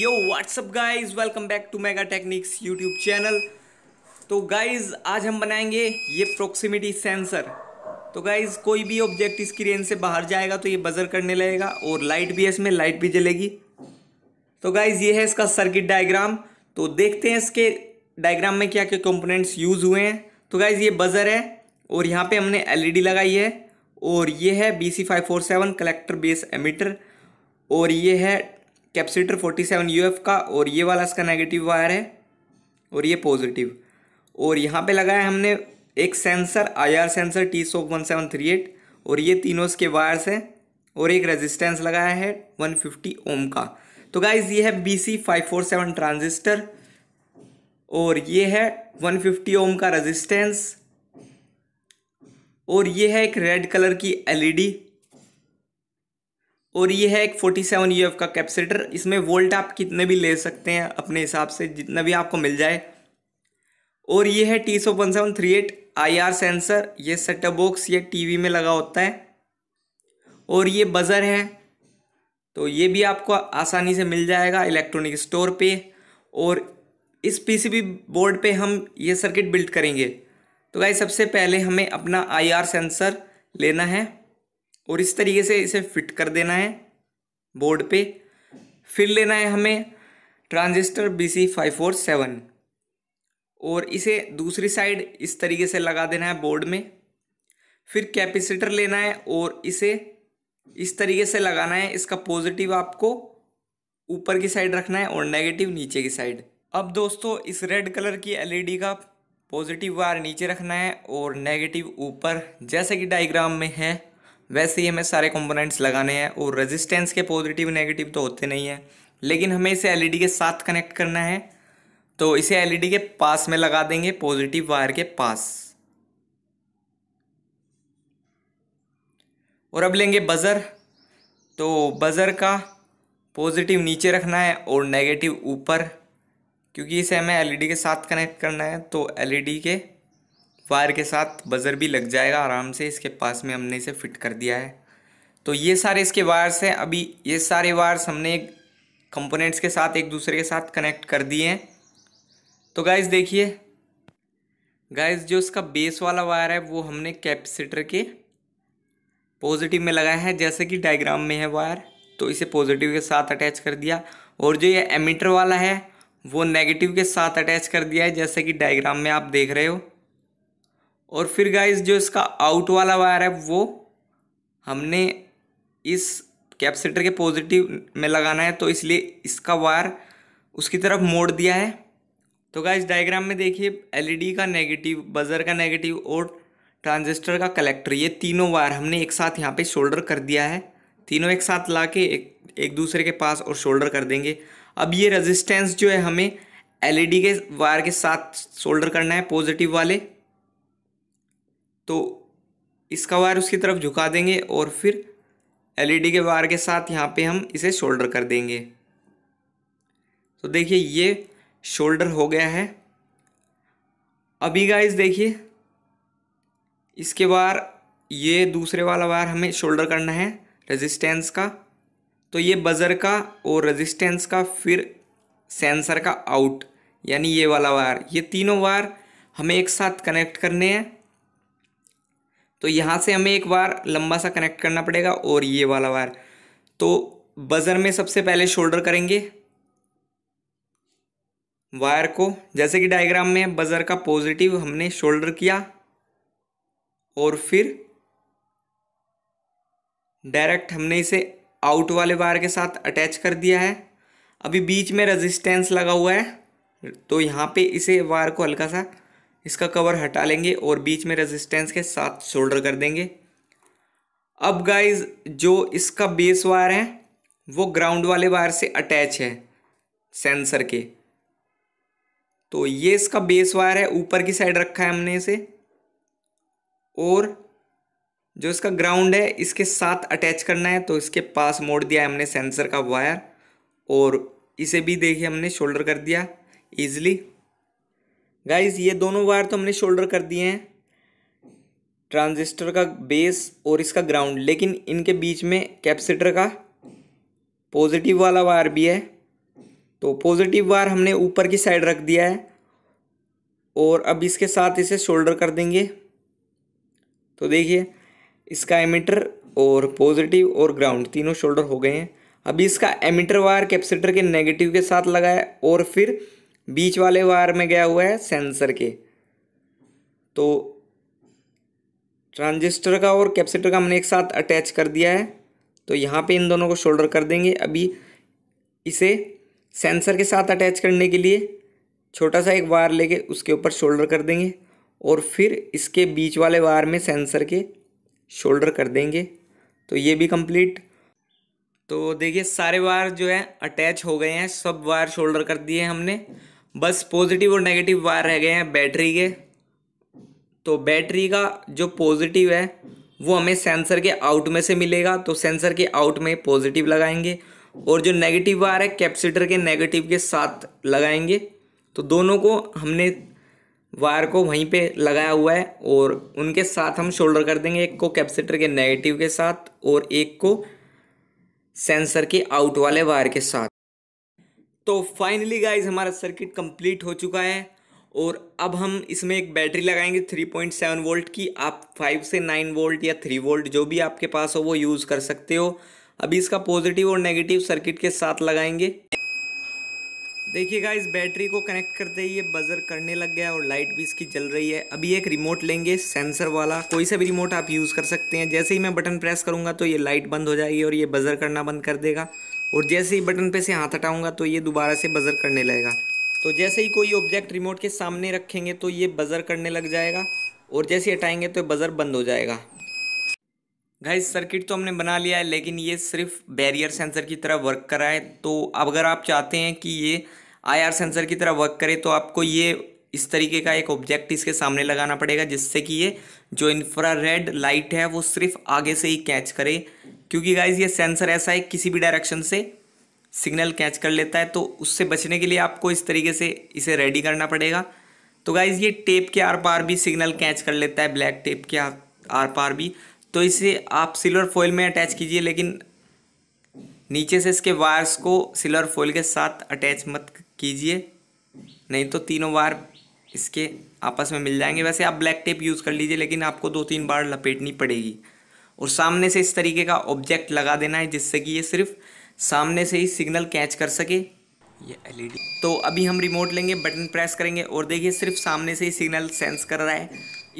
yo WhatsApp guys welcome back to Mega Technics YouTube channel तो guys आज हम बनाएंगे ये प्रोक्सीमिटी सेंसर तो गाइज कोई भी ऑब्जेक्ट इसकी रेंज से बाहर जाएगा तो ये बजर करने लगेगा और लाइट भी है इसमें लाइट भी जलेगी तो गाइज ये है इसका सर्किट डायग्राम तो देखते हैं इसके डायग्राम में क्या क्या कंपोनेंट्स यूज़ हुए हैं तो गाइज ये बजर है और यहाँ पे हमने एलईडी e लगाई है और ये है B C collector base emitter और ये है कैपेसिटर 47 यूएफ का और ये वाला इसका नेगेटिव वायर है और ये पॉजिटिव और यहाँ पे लगाया हमने एक sensor IR sensor T SOP one seven three eight और ये तीनों इसके वायर्स हैं और एक रेजिस्टेंस लगाया है वन फिफ्टी ओम का तो गाइज़ ये है B C five four seven transistor और ये है वन फिफ्टी ओम का रेजिस्टेंस और ये है एक रेड कलर की एलईडी और ये है एक 47 सेवन का कैपेसिटर इसमें वोल्ट आप कितने भी ले सकते हैं अपने हिसाब से जितना भी आपको मिल जाए और ये है T so one seven three eight I R sensor ये सेटअप बॉक्स ये टीवी में लगा होता है और ये बज़र है तो ये भी आपको आसानी से मिल जाएगा इलेक्ट्रॉनिक स्टोर पे और इस पीसीबी बोर्ड पे हम ये सर्किट बिल्ड करेंगे तो भाई सबसे पहले हमें अपना आईआर सेंसर लेना है और इस तरीके से इसे फिट कर देना है बोर्ड पे फिर लेना है हमें transistor B C five four seven और इसे दूसरी साइड इस तरीके से लगा देना है बोर्ड में फिर कैपेसिटर लेना है और इसे इस तरीके से लगाना है इसका पॉजिटिव आपको ऊपर की साइड रखना है और नेगेटिव नीचे की साइड अब दोस्तों इस रेड कलर की एलईडी का पॉजिटिव वायर नीचे रखना है और नेगेटिव ऊपर जैसे कि डायग्राम में है वैसे ही हमें सारे कंपोनेंट्स लगाने हैं और रेजिस्टेंस के पॉजिटिव नेगेटिव तो होते नहीं हैं लेकिन हमें इसे एलईडी e के साथ कनेक्ट करना है तो इसे एलईडी e के पास में लगा देंगे पॉजिटिव वायर के पास और अब लेंगे बज़र तो बज़र का पॉजिटिव नीचे रखना है और नेगेटिव ऊपर क्योंकि इसे हमें एलईडी e के साथ कनेक्ट करना है तो एलईडी के वायर के साथ बज़र भी लग जाएगा आराम से इसके पास में हमने इसे फिट कर दिया है तो ये सारे इसके वायर्स हैं अभी ये सारे वायर्स हमने कंपोनेंट्स के साथ एक दूसरे के साथ कनेक्ट कर दिए हैं तो गाइज देखिए गाइज जो इसका बेस वाला वायर है वो हमने कैपेसिटर के पॉजिटिव में लगाया है जैसे कि डायग्राम में है वायर तो इसे पॉजिटिव के साथ अटैच कर दिया और जो ये एमिटर वाला है वो नेगेटिव के साथ अटैच कर दिया है जैसे कि डायग्राम में आप देख रहे हो और फिर गाइज जो इसका आउट वाला वायर है वो हमने इस कैपेसिटर के पॉजिटिव में लगाना है तो इसलिए इसका वायर उसकी तरफ मोड़ दिया है तो गाइज डायग्राम में देखिए एलईडी का नेगेटिव बजर का नेगेटिव और ट्रांजिस्टर का कलेक्टर ये तीनों वायर हमने एक साथ यहाँ पे शोल्डर कर दिया है तीनों एक साथ ला के एक, एक दूसरे के पास और शोल्डर कर देंगे अब ये रेजिस्टेंस जो है हमें एलईडी के वायर के साथ शोल्डर करना है पॉजिटिव वाले तो इसका वायर उसकी तरफ झुका देंगे और फिर एलईडी e के वायर के साथ यहाँ पे हम इसे शोल्डर कर देंगे तो देखिए ये शोल्डर हो गया है अभी गाइस देखिए इसके बार ये दूसरे वाला वायर हमें शोल्डर करना है रेजिस्टेंस का तो ये बज़र का और रेजिस्टेंस का फिर सेंसर का आउट यानी ये वाला वायर ये तीनों वायर हमें एक साथ कनेक्ट करने हैं तो यहाँ से हमें एक वायर लंबा सा कनेक्ट करना पड़ेगा और ये वाला वायर तो बज़र में सबसे पहले शोल्डर करेंगे वायर को जैसे कि डायग्राम में बज़र का पॉजिटिव हमने शोल्डर किया और फिर डायरेक्ट हमने इसे आउट वाले वायर के साथ अटैच कर दिया है अभी बीच में रेजिस्टेंस लगा हुआ है तो यहाँ पे इसे वायर को हल्का सा इसका कवर हटा लेंगे और बीच में रेजिस्टेंस के साथ शोल्डर कर देंगे अब गाइज जो इसका बेस वायर है वो ग्राउंड वाले वायर से अटैच है सेंसर के तो ये इसका बेस वायर है ऊपर की साइड रखा है हमने इसे और जो इसका ग्राउंड है इसके साथ अटैच करना है तो इसके पास मोड़ दिया है हमने सेंसर का वायर और इसे भी देखिए हमने शोल्डर कर दिया ईजिली गाइस ये दोनों वायर तो हमने शोल्डर कर दिए हैं ट्रांजिस्टर का बेस और इसका ग्राउंड लेकिन इनके बीच में कैपेसिटर का पॉजिटिव वाला वायर भी है तो पॉजिटिव वायर हमने ऊपर की साइड रख दिया है और अब इसके साथ इसे शोल्डर कर देंगे तो देखिए इसका एमिटर और पॉजिटिव और ग्राउंड तीनों शोल्डर हो गए हैं अभी इसका एमिटर वायर कैपेसिटर के नेगेटिव के साथ लगाया और फिर बीच वाले वायर में गया हुआ है सेंसर के तो ट्रांजिस्टर का और कैपेसिटर का हमने एक साथ अटैच कर दिया है तो यहाँ पे इन दोनों को शोल्डर कर देंगे अभी इसे सेंसर के साथ अटैच करने के लिए छोटा सा एक वायर लेके उसके ऊपर शोल्डर कर देंगे और फिर इसके बीच वाले वायर में सेंसर के शोल्डर कर देंगे तो ये भी कंप्लीट तो देखिए सारे वायर जो है अटैच हो गए हैं सब वायर शोल्डर कर दिए हमने बस पॉजिटिव और नेगेटिव वायर रह गए हैं बैटरी के तो बैटरी का जो पॉजिटिव है वो हमें सेंसर के आउट में से मिलेगा तो सेंसर के आउट में पॉजिटिव लगाएंगे और जो नेगेटिव वायर है कैपेसिटर के नेगेटिव के साथ लगाएंगे तो दोनों को हमने वायर को वहीं पे लगाया हुआ है और उनके साथ हम शोल्डर कर देंगे एक को कैपेसिटर के नेगेटिव के साथ और एक को सेंसर के आउट वाले वायर के साथ तो फाइनली गाइज हमारा सर्किट कंप्लीट हो चुका है और अब हम इसमें एक बैटरी लगाएंगे 3.7 वोल्ट की आप 5 से 9 वोल्ट या 3 वोल्ट जो भी आपके पास हो वो यूज़ कर सकते हो अभी इसका पॉजिटिव और नेगेटिव सर्किट के साथ लगाएंगे देखिए इस बैटरी को कनेक्ट करते ही ये बज़र करने लग गया और लाइट भी इसकी जल रही है अभी एक रिमोट लेंगे सेंसर वाला कोई सा भी रिमोट आप यूज़ कर सकते हैं जैसे ही मैं बटन प्रेस करूँगा तो ये लाइट बंद हो जाएगी और ये बज़र करना बंद कर देगा और जैसे ही बटन पे से हाथ हटाऊँगा तो ये दोबारा से बज़र करने लगेगा तो जैसे ही कोई ऑब्जेक्ट रिमोट के सामने रखेंगे तो ये बज़र करने लग जाएगा और जैसे हटाएंगे तो बज़र बंद हो जाएगा गाइस सर्किट तो हमने बना लिया है लेकिन ये सिर्फ बैरियर सेंसर की तरह वर्क कर रहा है तो अब अगर आप चाहते हैं कि ये आईआर सेंसर की तरह वर्क करे तो आपको ये इस तरीके का एक ऑब्जेक्ट इसके सामने लगाना पड़ेगा जिससे कि ये जो इंफ्रारेड रेड लाइट है वो सिर्फ आगे से ही कैच करे क्योंकि गाइज ये सेंसर ऐसा है किसी भी डायरेक्शन से सिग्नल कैच कर लेता है तो उससे बचने के लिए आपको इस तरीके से इसे रेडी करना पड़ेगा तो गाइज ये टेप के आर पार भी सिग्नल कैच कर लेता है ब्लैक टेप के आर पार भी तो इसे आप सिल्वर फॉइल में अटैच कीजिए लेकिन नीचे से इसके वायर्स को सिल्वर फॉइल के साथ अटैच मत कीजिए नहीं तो तीनों वायर इसके आपस में मिल जाएंगे वैसे आप ब्लैक टेप यूज़ कर लीजिए लेकिन आपको दो तीन बार लपेटनी पड़ेगी और सामने से इस तरीके का ऑब्जेक्ट लगा देना है जिससे कि ये सिर्फ सामने से ही सिग्नल कैच कर सके ये एलईडी तो अभी हम रिमोट लेंगे बटन प्रेस करेंगे और देखिए सिर्फ सामने से ही सिग्नल सेंस कर रहा है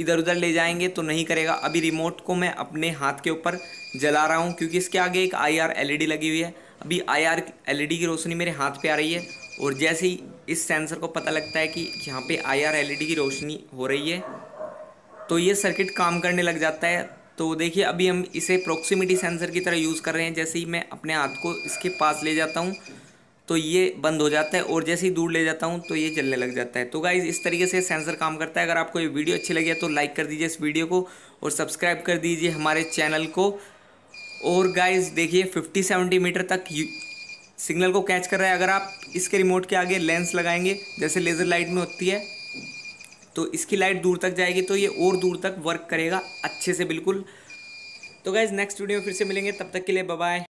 इधर उधर ले जाएंगे तो नहीं करेगा अभी रिमोट को मैं अपने हाथ के ऊपर जला रहा हूँ क्योंकि इसके आगे एक आईआर एलईडी e लगी हुई है अभी आईआर एलईडी e की रोशनी मेरे हाथ पे आ रही है और जैसे ही इस सेंसर को पता लगता है कि यहाँ पे आईआर एलईडी e की रोशनी हो रही है तो ये सर्किट काम करने लग जाता है तो देखिए अभी हम इसे प्रोक्सीमिटी सेंसर की तरह यूज़ कर रहे हैं जैसे ही मैं अपने हाथ को इसके पास ले जाता हूँ तो ये बंद हो जाता है और जैसे ही दूर ले जाता हूँ तो ये चलने लग जाता है तो गाइज़ इस तरीके से सेंसर काम करता है अगर आपको ये वीडियो अच्छी लगी है तो लाइक कर दीजिए इस वीडियो को और सब्सक्राइब कर दीजिए हमारे चैनल को और गाइज़ देखिए फिफ्टी सेवेंटी मीटर तक सिग्नल को कैच कर रहा है अगर आप इसके रिमोट के आगे लेंस लगाएंगे जैसे लेज़र लाइट में होती है तो इसकी लाइट दूर तक जाएगी तो ये और दूर तक वर्क करेगा अच्छे से बिल्कुल तो गाइज़ नेक्स्ट वीडियो में फिर से मिलेंगे तब तक के लिए बाय